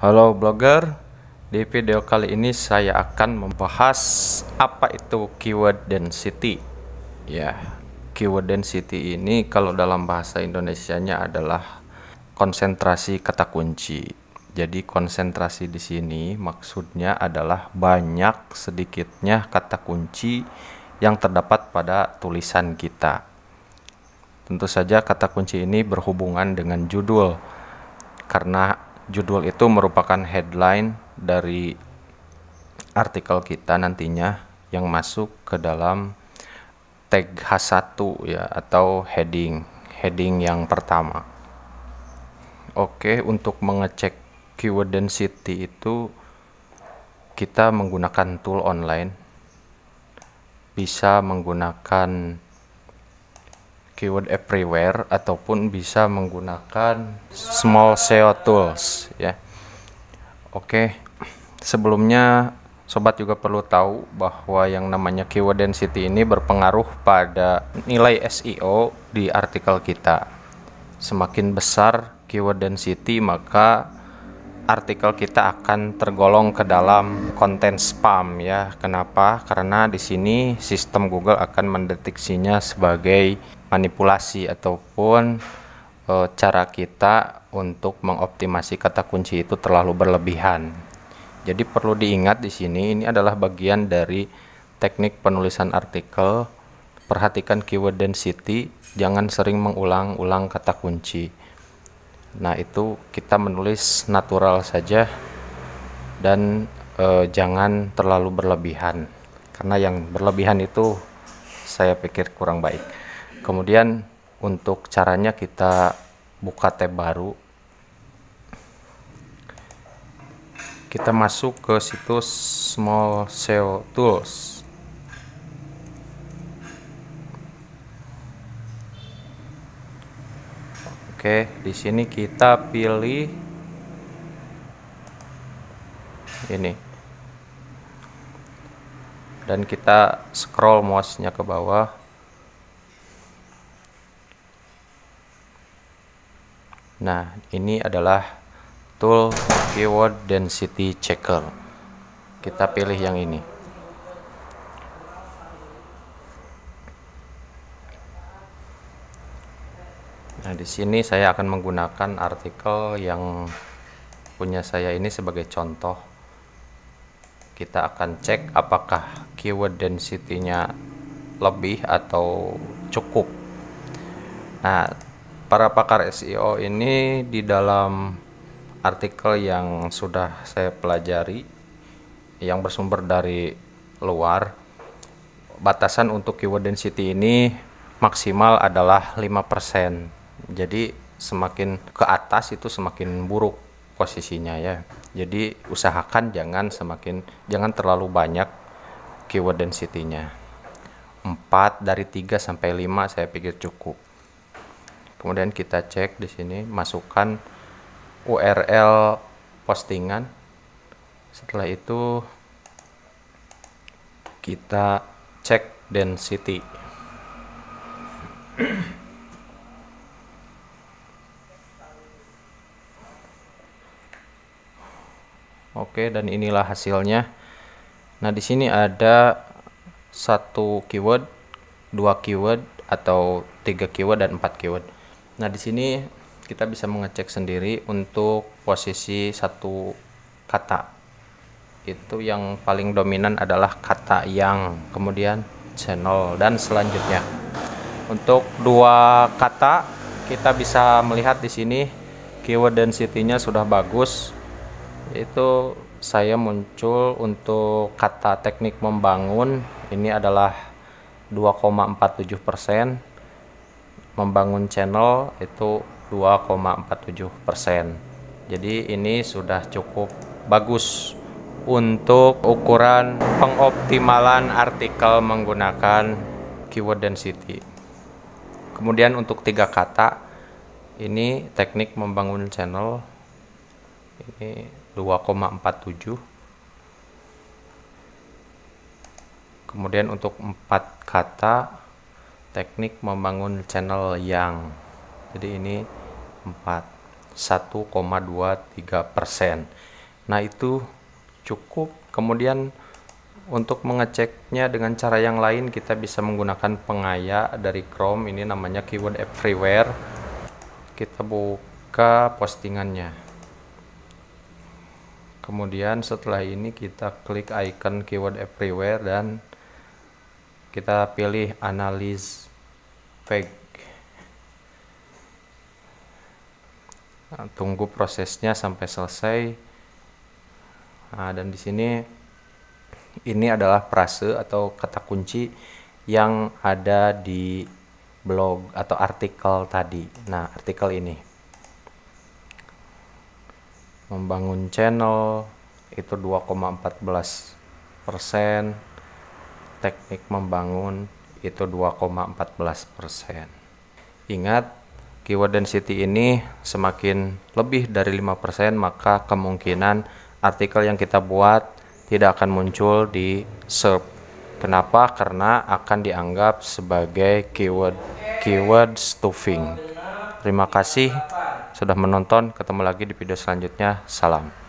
Halo blogger, di video kali ini saya akan membahas apa itu keyword density. Ya, keyword density ini kalau dalam bahasa Indonesianya adalah konsentrasi kata kunci. Jadi konsentrasi di sini maksudnya adalah banyak sedikitnya kata kunci yang terdapat pada tulisan kita. Tentu saja kata kunci ini berhubungan dengan judul karena judul itu merupakan headline dari artikel kita nantinya yang masuk ke dalam tag H1 ya atau heading heading yang pertama. Oke, untuk mengecek keyword density itu kita menggunakan tool online bisa menggunakan keyword everywhere ataupun bisa menggunakan small SEO tools ya. Oke, sebelumnya sobat juga perlu tahu bahwa yang namanya keyword density ini berpengaruh pada nilai SEO di artikel kita. Semakin besar keyword density maka artikel kita akan tergolong ke dalam konten spam ya. Kenapa? Karena di sini sistem Google akan mendeteksinya sebagai manipulasi ataupun e, cara kita untuk mengoptimasi kata kunci itu terlalu berlebihan. Jadi perlu diingat di sini ini adalah bagian dari teknik penulisan artikel. Perhatikan keyword density, jangan sering mengulang-ulang kata kunci. Nah, itu kita menulis natural saja dan e, jangan terlalu berlebihan karena yang berlebihan itu saya pikir kurang baik. Kemudian untuk caranya kita buka tab baru. Kita masuk ke situs Small SEO Tools. Oke, di sini kita pilih ini. Dan kita scroll mouse-nya ke bawah Nah, ini adalah tool keyword density checker. Kita pilih yang ini. Nah, di sini saya akan menggunakan artikel yang punya saya ini sebagai contoh. Kita akan cek apakah keyword density-nya lebih atau cukup. Nah, para pakar SEO ini di dalam artikel yang sudah saya pelajari yang bersumber dari luar batasan untuk keyword density ini maksimal adalah 5%. Jadi semakin ke atas itu semakin buruk posisinya ya. Jadi usahakan jangan semakin jangan terlalu banyak keyword density-nya. 4 dari 3 sampai 5 saya pikir cukup kemudian kita cek di sini masukkan URL postingan setelah itu kita cek density Oke dan inilah hasilnya nah di sini ada satu keyword dua keyword atau tiga keyword dan empat keyword Nah, di sini kita bisa mengecek sendiri untuk posisi satu kata. Itu yang paling dominan adalah kata yang, kemudian channel dan selanjutnya. Untuk dua kata kita bisa melihat di sini keyword density-nya sudah bagus. Itu saya muncul untuk kata teknik membangun ini adalah 2,47 persen membangun channel itu 2,47 persen jadi ini sudah cukup bagus untuk ukuran pengoptimalan artikel menggunakan keyword density kemudian untuk tiga kata ini teknik membangun channel ini 2,47 kemudian untuk empat kata teknik membangun channel yang jadi ini 41,23%. persen nah itu cukup kemudian untuk mengeceknya dengan cara yang lain kita bisa menggunakan pengaya dari Chrome ini namanya keyword everywhere kita buka postingannya kemudian setelah ini kita klik icon keyword everywhere dan kita pilih analis fake nah, tunggu prosesnya sampai selesai nah, dan di sini ini adalah prase atau kata kunci yang ada di blog atau artikel tadi nah artikel ini membangun channel itu 2,14 persen teknik membangun itu 2,14 persen. Ingat, keyword density ini semakin lebih dari 5% persen maka kemungkinan artikel yang kita buat tidak akan muncul di SERP. Kenapa? Karena akan dianggap sebagai keyword keyword stuffing. Terima kasih sudah menonton. Ketemu lagi di video selanjutnya. Salam.